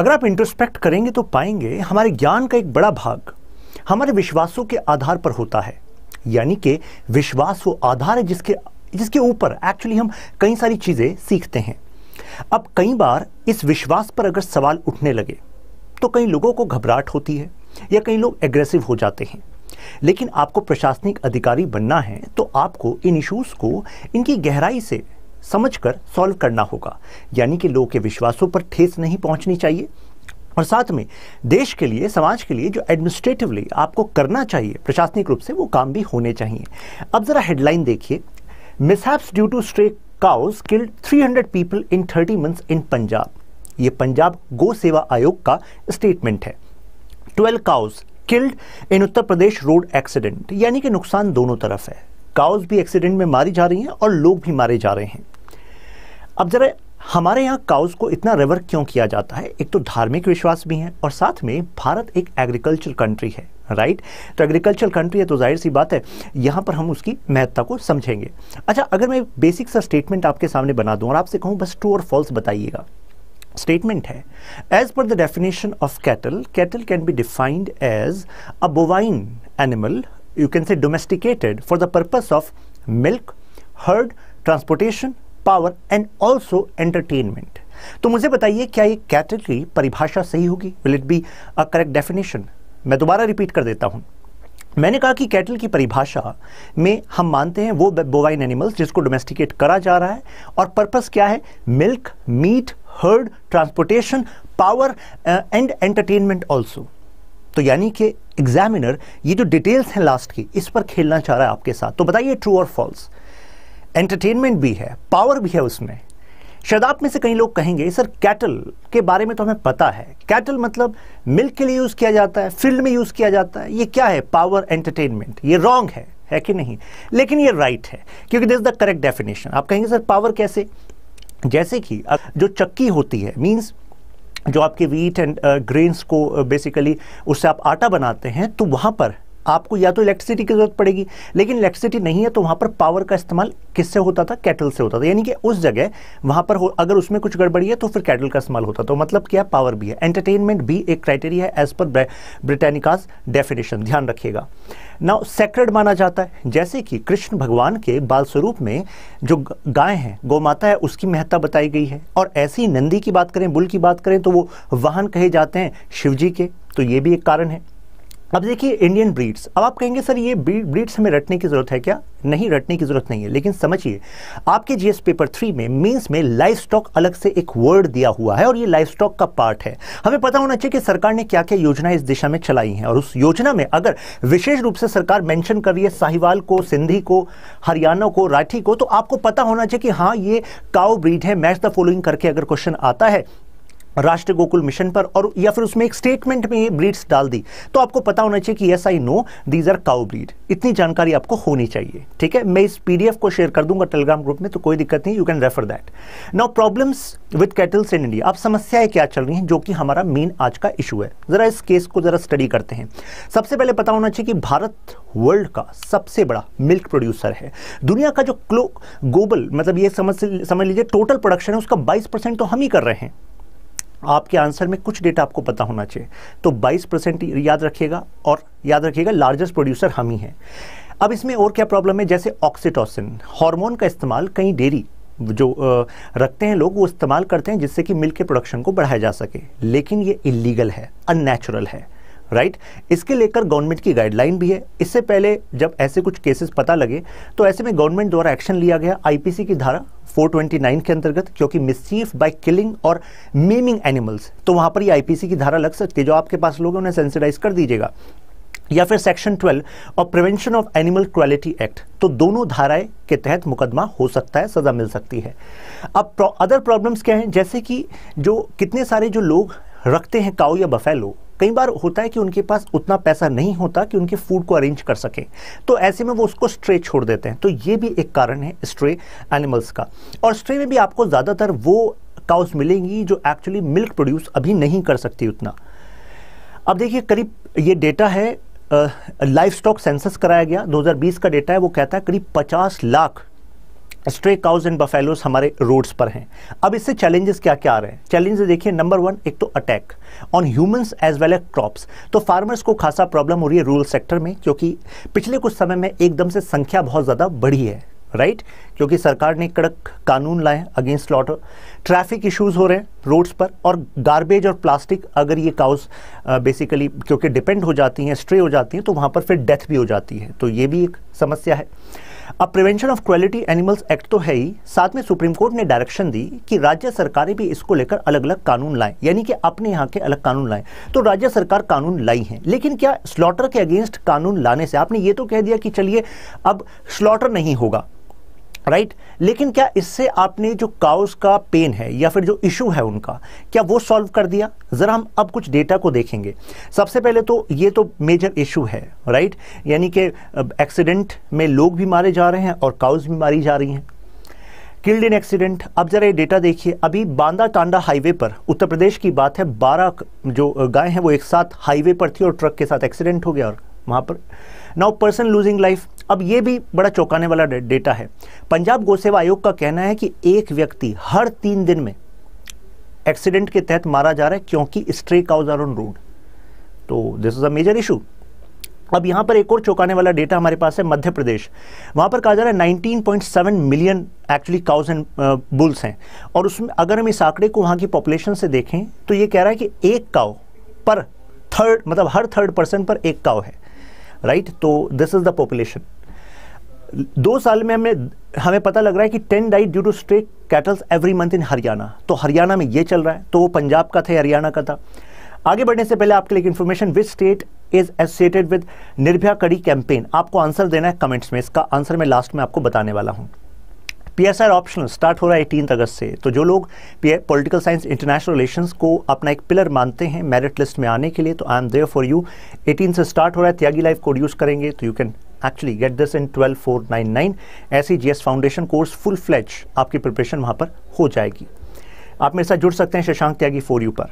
अगर आप इंट्रोस्पेक्ट करेंगे तो पाएंगे हमारे ज्ञान का एक बड़ा भाग हमारे विश्वासों के आधार पर होता है यानी कि विश्वास वो आधार है जिसके जिसके ऊपर एक्चुअली हम कई सारी चीज़ें सीखते हैं अब कई बार इस विश्वास पर अगर सवाल उठने लगे तो कई लोगों को घबराहट होती है या कई लोग एग्रेसिव हो जाते हैं लेकिन आपको प्रशासनिक अधिकारी बनना है तो आपको इन इश्यूज़ को इनकी गहराई से समझकर सॉल्व करना होगा यानी कि लोगों के विश्वासों पर ठेस नहीं पहुंचनी चाहिए और साथ में देश के लिए समाज के लिए जो एडमिनिस्ट्रेटिवली आपको करना चाहिए प्रशासनिक रूप से वो काम भी होने चाहिए अब ज़रा हेडलाइन देखिए mishaps due to stray cows killed 300 people in 30 months in Punjab ये पंजाब गो सेवा आयोग का स्टेटमेंट है 12 cows killed in Uttar Pradesh road accident यानी कि नुकसान दोनों तरफ है काउस भी एक्सीडेंट में मारी जा रही हैं और लोग भी मारे जा रहे हैं अब ज़रा हमारे यहाँ काउज को इतना रेवर क्यों किया जाता है एक तो धार्मिक विश्वास भी है और साथ में भारत एक एग्रीकल्चर कंट्री है राइट तो एग्रीकल्चर कंट्री है तो जाहिर सी बात है यहाँ पर हम उसकी महत्ता को समझेंगे अच्छा अगर मैं बेसिक सा स्टेटमेंट आपके सामने बना दूँ और आपसे कहूँ बस ट्रू और फॉल्स बताइएगा स्टेटमेंट है as per the definition of cattle cattle can be defined as a bovine animal you can say domesticated for the purpose of milk herd transportation power and also entertainment तो मुझे बताइए क्या ये category परिभाषा सही होगी will it be a correct definition मैं दोबारा रिपीट कर देता हूं मैंने कहा कि कैटल की परिभाषा में हम मानते हैं वो बोवाइन एनिमल्स जिसको डोमेस्टिकेट करा जा रहा है और पर्पस क्या है milk meat herd transportation power and entertainment also तो यानी कि एग्जामिनर ये जो डिटेल्स हैं लास्ट की इस पर खेलना चाह रहा है आपके साथ तो बताइए ट्रू और फॉल्स एंटरटेनमेंट भी है पावर भी है उसमें शायद आप में से कई लोग कहेंगे सर कैटल के बारे में तो हमें पता है कैटल मतलब मिल्क के लिए यूज़ किया जाता है फील्ड में यूज़ किया जाता है ये क्या है पावर एंटरटेनमेंट ये रॉन्ग है है कि नहीं लेकिन ये राइट है क्योंकि दिस द करेक्ट डेफिनेशन आप कहेंगे सर पावर कैसे जैसे कि जो चक्की होती है मीन्स जो आपके वीट एंड ग्रेन्स को बेसिकली उससे आप आटा बनाते हैं तो वहाँ पर आपको या तो इलेक्ट्रिसिटी की जरूरत पड़ेगी लेकिन इलेक्ट्रिसिटी नहीं है तो वहाँ पर पावर का इस्तेमाल किससे होता था कैटल से होता था यानी कि उस जगह वहां पर अगर उसमें कुछ गड़बड़ी है तो फिर कैटल का इस्तेमाल होता तो मतलब क्या पावर भी है एंटरटेनमेंट भी एक क्राइटेरिया है एज पर ब्रिटेनिकास डेफिनेशन ध्यान रखिएगा ना सेक्रेड माना जाता है जैसे कि कृष्ण भगवान के बाल स्वरूप में जो गाय है गौमाता है उसकी महत्ता बताई गई है और ऐसी नंदी की बात करें बुल की बात करें तो वो वाहन कहे जाते हैं जी के तो ये भी एक कारण है अब देखिए इंडियन ब्रीड्स अब आप कहेंगे सर ये ब्रीड्स हमें रटने की ज़रूरत है क्या नहीं रटने की ज़रूरत नहीं है लेकिन समझिए आपके जीएस पेपर थ्री में मींस में लाइफ स्टॉक अलग से एक वर्ड दिया हुआ है और ये लाइफ स्टॉक का पार्ट है हमें पता होना चाहिए कि सरकार ने क्या क्या योजना इस दिशा में चलाई है और उस योजना में अगर विशेष रूप से सरकार मैंशन कर रही है साहिवाल को सिंधी को हरियाणा को राठी को तो आपको पता होना चाहिए कि हाँ ये काउ ब्रीड है मैच द फॉलोइंग करके अगर क्वेश्चन आता है राष्ट्र गोकुल मिशन पर और या फिर उसमें एक स्टेटमेंट में ये ब्रीड्स डाल दी तो आपको पता होना चाहिए कि yes I know these are cow breed इतनी जानकारी आपको होनी चाहिए ठीक है मैं इस पीडीएफ को शेयर कर दूंगा टेलीग्राम ग्रुप में तो कोई दिक्कत नहीं you can refer that now problems with cattles in India अब समस्याएं क्या चल रही हैं जो कि हमारा मेन आज का इशू है जरा इस केस को जरा स्टडी करते हैं सबसे पहले पता होना चाहिए कि भारत वर्ल्ड का सबसे बड़ा मिल्क प्रोड्यूसर है दुनिया का जो ग्लोबल मतलब ये समझ समझ लीजिए टोटल प्रोडक्शन है उसका 22 परसेंट तो हम ही कर रहे हैं आपके आंसर में कुछ डेटा आपको पता होना चाहिए तो 22 परसेंट याद रखिएगा और याद रखिएगा लार्जेस्ट प्रोड्यूसर हम ही हैं अब इसमें और क्या प्रॉब्लम है जैसे ऑक्सीटोसिन हार्मोन का इस्तेमाल कहीं डेरी जो रखते हैं लोग वो इस्तेमाल करते हैं जिससे कि मिल्क के प्रोडक्शन को बढ़ाया जा सके लेकिन ये इलीगल है अननेचुरल है राइट right? इसके लेकर गवर्नमेंट की गाइडलाइन भी है इससे पहले जब ऐसे कुछ केसेस पता लगे तो ऐसे में गवर्नमेंट द्वारा एक्शन लिया गया आईपीसी की धारा 429 के अंतर्गत क्योंकि मिसचीफ बाय किलिंग और मेमिंग एनिमल्स तो वहां पर ही आईपीसी की धारा लग सकती है जो आपके पास लोग उन्हें सेंसिटाइज कर दीजिएगा या फिर सेक्शन 12 और prevention of animal quality act तो दोनों धाराएं के तहत मुकदमा हो सकता है सजा मिल सकती है अब अदर प्रॉब्लम्स क्या हैं जैसे कि जो कितने सारे जो लोग रखते हैं काउ या बफेलो कई बार होता है कि उनके पास उतना पैसा नहीं होता कि उनके फूड को अरेंज कर सकें तो ऐसे में वो उसको स्ट्रे छोड़ देते हैं तो ये भी एक कारण है स्ट्रे एनिमल्स का और स्ट्रे में भी आपको ज़्यादातर वो काउस मिलेंगी जो एक्चुअली मिल्क प्रोड्यूस अभी नहीं कर सकती उतना अब देखिए करीब ये डेटा है लाइफ स्टॉक सेंसस कराया गया 2020 का डेटा है वो कहता है करीब 50 lakh stray cows and buffaloes हमारे रोड्स पर हैं अब इससे चैलेंजेस क्या क्या आ रहे हैं चैलेंजेस देखिए नंबर वन एक तो attack on humans as well as crops तो फार्मर्स को खासा प्रॉब्लम हो रही है रूरल सेक्टर में क्योंकि पिछले कुछ समय में एकदम से संख्या बहुत ज़्यादा बढ़ी है राइट right? क्योंकि सरकार ने कड़क कानून लाए अगेंस्ट स्लॉटर ट्रैफिक इश्यूज हो रहे हैं रोड्स पर और गार्बेज और प्लास्टिक अगर ये काउस बेसिकली क्योंकि डिपेंड हो जाती हैं स्ट्रे हो जाती हैं तो वहाँ पर फिर डेथ भी हो जाती है तो ये भी एक समस्या है अब prevention of quality animals act तो है ही साथ में सुप्रीम कोर्ट ने डायरेक्शन दी कि राज्य सरकारें भी इसको लेकर अलग अलग कानून लाएं यानी कि अपने यहाँ के अलग कानून लाएं तो राज्य सरकार कानून लाई है लेकिन क्या स्लॉटर के अगेंस्ट कानून लाने से आपने ये तो कह दिया कि चलिए अब स्लॉटर नहीं होगा राइट right? लेकिन क्या इससे आपने जो काउस का पेन है या फिर जो इशू है उनका क्या वो सॉल्व कर दिया ज़रा हम अब कुछ डेटा को देखेंगे सबसे पहले तो ये तो मेजर इशू है राइट right? यानी कि एक्सीडेंट में लोग भी मारे जा रहे हैं और काउस भी मारी जा रही हैं किल्ड इन एक्सीडेंट अब जरा ये डेटा देखिए अभी बांदा टांडा हाईवे पर उत्तर प्रदेश की बात है बारह जो गाय हैं वो एक साथ हाईवे पर थी और ट्रक के साथ एक्सीडेंट हो गया और वहाँ पर नाउ पर्सन लूजिंग लाइफ अब ये भी बड़ा चौंकाने वाला डेटा है पंजाब गोसेवा आयोग का कहना है कि एक व्यक्ति हर तीन दिन में एक्सीडेंट के तहत मारा जा रहा है क्योंकि stray cows are on road तो this is a major issue अब यहां पर एक और चौंकाने वाला डेटा हमारे पास है मध्य प्रदेश वहां पर कहा जा रहा है 19.7 million actually cows and bulls हैं और उसमें अगर हम इस आंकड़े को वहां की पॉपुलेशन से देखें तो ये कह रहा है कि एक काव पर थर्ड मतलब हर थर्ड पर्सन पर एक काव है राइट तो दिस इज द पॉपुलेशन दो साल में हमें हमें पता लग रहा है कि ten died due to stray cattles every month in Haryana तो हरियाणा में ये चल रहा है तो वो पंजाब का था हरियाणा का था आगे बढ़ने से पहले आपके लिए information which state is associated with Nirbhaya Kadi campaign आपको आंसर देना है कमेंट्स में इसका आंसर मैं लास्ट में आपको बताने वाला हूँ पीएसआर ऑप्शनल स्टार्ट हो रहा है एटीन अगस्त से तो जो लोग पॉलिटिकल साइंस इंटरनेशनल रिलेशन को अपना एक पिलर मानते हैं मेरिट लिस्ट में आने के लिए तो I am there for you eighteen से स्टार्ट हो रहा है त्यागी लाइफ कोड यूज़ करेंगे तो you can actually get this in twelve four nine nine ऐसी जी फाउंडेशन कोर्स फुल फ्लैच आपकी प्रिपरेशन वहाँ पर हो जाएगी आप मेरे साथ जुड़ सकते हैं शशांक त्यागी फोर यू पर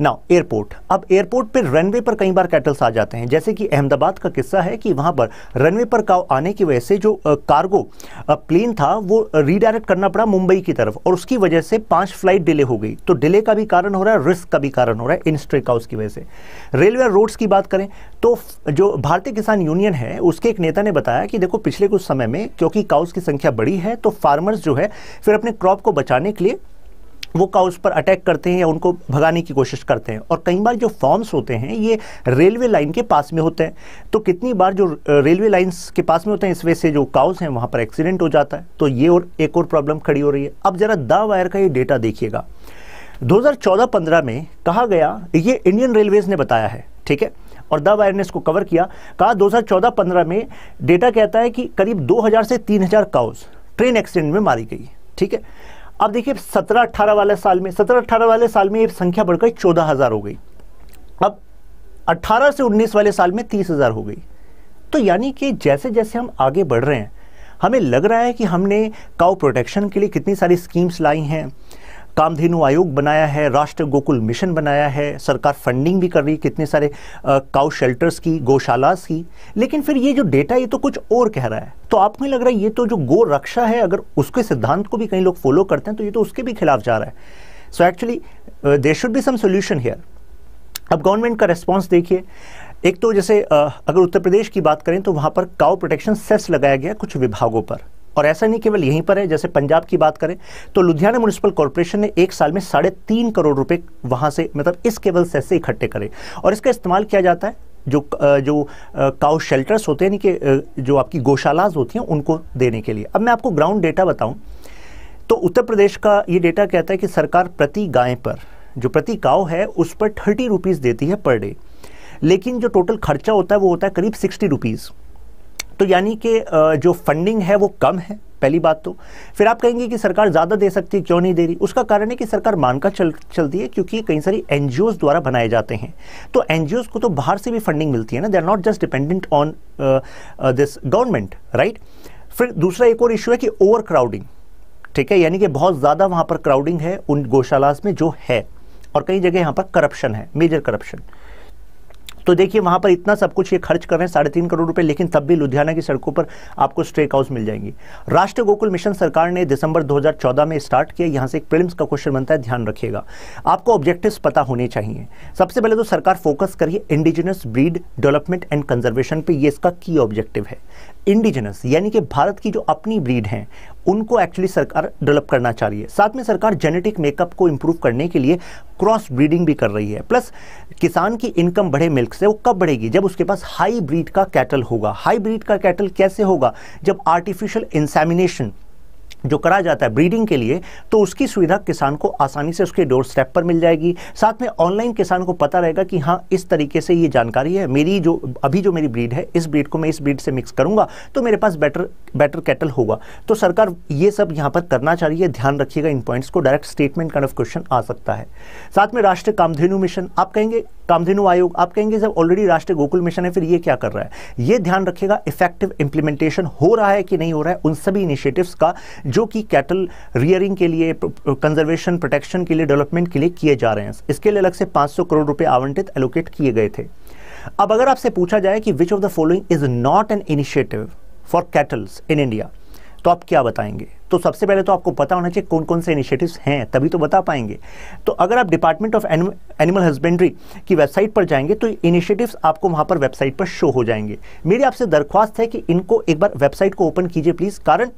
नाउ एयरपोर्ट अब एयरपोर्ट पर रनवे पर कई बार कैटल्स आ जाते हैं जैसे कि अहमदाबाद का किस्सा है कि वहाँ पर रनवे पर काव आने की वजह से जो कार्गो प्लेन था वो रीडायरेक्ट करना पड़ा मुंबई की तरफ और उसकी वजह से पांच फ्लाइट डिले हो गई तो डिले का भी कारण हो रहा है रिस्क का भी कारण हो रहा है इन स्ट्रेक हाउस की वजह से रेलवे रोड्स की बात करें तो जो भारतीय किसान यूनियन है उसके एक नेता ने बताया कि देखो पिछले कुछ समय में क्योंकि काउस की संख्या बड़ी है तो फार्मर्स जो है फिर अपने क्रॉप को बचाने के लिए वो काउस पर अटैक करते हैं या उनको भगाने की कोशिश करते हैं और कई बार जो फॉर्म्स होते हैं ये रेलवे लाइन के पास में होते हैं तो कितनी बार जो रेलवे लाइन्स के पास में होते हैं इस वजह से जो काउस हैं वहाँ पर एक्सीडेंट हो जाता है तो ये और एक और प्रॉब्लम खड़ी हो रही है अब ज़रा द वायर का ये डेटा देखिएगा दो हज़ार में कहा गया ये इंडियन रेलवेज़ ने बताया है ठीक है और द वायर ने इसको कवर किया कहा दो हज़ार में डेटा कहता है कि करीब दो से तीन हज़ार ट्रेन एक्सीडेंट में मारी गई ठीक है अब देखिए सत्रह अट्ठारह वाले साल में सत्रह अट्ठारह वाले साल में ये संख्या बढ़कर चौदह हज़ार हो गई अब अट्ठारह से उन्नीस वाले साल में तीस हज़ार हो गई तो यानी कि जैसे जैसे हम आगे बढ़ रहे हैं हमें लग रहा है कि हमने काउ प्रोटेक्शन के लिए कितनी सारी स्कीम्स लाई हैं कामधेनु आयोग बनाया है राष्ट्र गोकुल मिशन बनाया है सरकार फंडिंग भी कर रही है कितने सारे काउ शेल्टर्स की गौशालास की लेकिन फिर ये जो डेटा ये तो कुछ और कह रहा है तो आपको लग रहा है ये तो जो गो रक्षा है अगर उसके सिद्धांत को भी कई लोग फॉलो करते हैं तो ये तो उसके भी खिलाफ जा रहा है so actually there should be some solution here अब गवर्नमेंट का रिस्पॉन्स देखिए एक तो जैसे अगर उत्तर प्रदेश की बात करें तो वहाँ पर काउ प्रोटेक्शन सेस लगाया गया कुछ विभागों पर और ऐसा नहीं केवल यहीं पर है जैसे पंजाब की बात करें तो लुधियाना म्यूनसिपल कॉरपोरेशन ने एक साल में साढ़े तीन करोड़ रुपए वहाँ से मतलब इस केवल सेस से इकट्ठे करें और इसका इस्तेमाल किया जाता है जो जो काउ शेल्टर्स होते हैं यानी कि जो आपकी गौशालाज होती हैं उनको देने के लिए अब मैं आपको ग्राउंड डेटा बताऊँ तो उत्तर प्रदेश का ये डेटा कहता है कि सरकार प्रति गाय पर जो प्रति काव है उस पर थर्टी रुपीज़ देती है पर डे लेकिन जो टोटल खर्चा होता है वो होता है करीब सिक्सटी रुपीज़ तो यानी कि जो फंडिंग है वो कम है पहली बात तो फिर आप कहेंगे कि सरकार ज़्यादा दे सकती है क्यों नहीं दे रही उसका कारण है कि सरकार मानकर चल चलती है क्योंकि कई सारी एन द्वारा बनाए जाते हैं तो एन को तो बाहर से भी फंडिंग मिलती है ना they are not just dependent on this government right फिर दूसरा एक और इश्यू है कि ओवर क्राउडिंग ठीक है यानी कि बहुत ज़्यादा वहां पर क्राउडिंग है उन गौशालास में जो है और कई जगह यहाँ पर करप्शन है मेजर करप्शन तो देखिए वहां पर इतना सब कुछ ये खर्च कर रहे हैं साढ़े तीन करोड़ रुपए लेकिन तब भी लुधियाना की सड़कों पर आपको स्ट्रेक हाउस मिल जाएंगी राष्ट्रीय गोकुल मिशन सरकार ने दिसंबर 2014 में स्टार्ट किया यहाँ से एक प्रिलिम्स का क्वेश्चन बनता है ध्यान रखिएगा आपको ऑब्जेक्टिव पता होने चाहिए सबसे पहले तो सरकार फोकस करिए indigenous breed development and conservation पर यह इसका की ऑब्जेक्टिव है इंडिजिनस यानी कि भारत की जो अपनी ब्रीड हैं उनको एक्चुअली सरकार डेवलप करना चाह रही है साथ में सरकार जेनेटिक मेकअप को इम्प्रूव करने के लिए क्रॉस ब्रीडिंग भी कर रही है प्लस किसान की इनकम बढ़े मिल्क से वो कब बढ़ेगी जब उसके पास हाई ब्रीड का कैटल होगा हाई ब्रीड का कैटल कैसे होगा जब आर्टिफिशियल इंसेमिनेशन जो करा जाता है ब्रीडिंग के लिए तो उसकी सुविधा किसान को आसानी से उसके डोर स्टेप पर मिल जाएगी साथ में ऑनलाइन किसान को पता रहेगा कि हाँ इस तरीके से ये जानकारी है मेरी जो अभी जो मेरी ब्रीड है इस ब्रीड को मैं इस ब्रीड से मिक्स करूंगा तो मेरे पास बेटर बेटर कैटल होगा तो सरकार ये सब यहाँ पर करना चाहिए ध्यान रखिएगा इन पॉइंट्स को direct statement kind of question आ सकता है साथ में राष्ट्रीय कामधेनु मिशन आप कहेंगे कामधेनु आयोग आप कहेंगे जब ऑलरेडी राष्ट्रीय गोकुल मिशन है फिर ये क्या कर रहा है ये ध्यान रखिएगा इफेक्टिव इंप्लीमेंटेशन हो रहा है कि नहीं हो रहा है उन सभी इनिशिएटिव्स का जो कि कैटल रियरिंग के लिए कंजर्वेशन प्रोटेक्शन के लिए डेवलपमेंट के लिए किए जा रहे हैं इसके लिए अलग से 500 करोड़ रुपए आवंटित एलोकेट किए गए थे अब अगर आपसे पूछा जाए कि which of the following is not an initiative for cattles in India तो आप क्या बताएंगे तो सबसे पहले तो आपको पता होना चाहिए कौन कौन से इनिशिएटिव्स हैं तभी तो बता पाएंगे तो अगर आप डिपार्टमेंट ऑफ एनिमल हस्बेंड्री की वेबसाइट पर जाएंगे तो इनिशिएटिव्स आपको वहां पर वेबसाइट पर शो हो जाएंगे मेरी आपसे दरख्वास्त है कि इनको एक बार वेबसाइट को ओपन कीजिए प्लीज़ कारण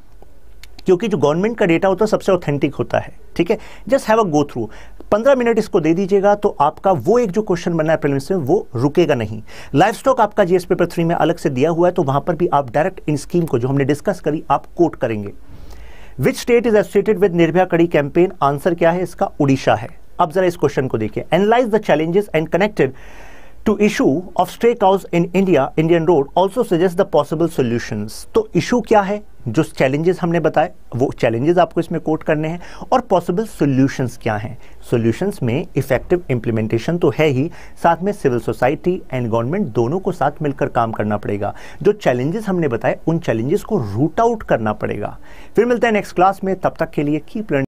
क्योंकि जो गवर्नमेंट का डेटा होता है सबसे ऑथेंटिक होता है ठीक है just have a go through पंद्रह मिनट इसको दे दीजिएगा तो आपका वो एक जो क्वेश्चन बना है में वो रुकेगा नहीं लाइफ स्टॉक आपका जीएस पेपर थ्री में अलग से दिया हुआ है तो वहां पर भी आप डायरेक्ट इन स्कीम को जो हमने डिस्कस करी आप कोट करेंगे which state is associated with Nirbhaya Kadi campaign answer क्या है इसका उड़ीसा है अब जरा इस क्वेश्चन को देखिए analyse the challenges and connected to issue of stray cows in India Indian road also suggest the possible solution तो इशू क्या है जो चैलेंजेस हमने बताए वो चैलेंजेस आपको इसमें कोट करने हैं और पॉसिबल सॉल्यूशंस क्या हैं सॉल्यूशंस में इफ़ेक्टिव इम्प्लीमेंटेशन तो है ही साथ में सिविल सोसाइटी एंड गवर्नमेंट दोनों को साथ मिलकर काम करना पड़ेगा जो चैलेंजेस हमने बताए उन चैलेंजेस को रूट आउट करना पड़ेगा फिर मिलते हैं नेक्स्ट क्लास में तब तक के लिए कीप लर्निंग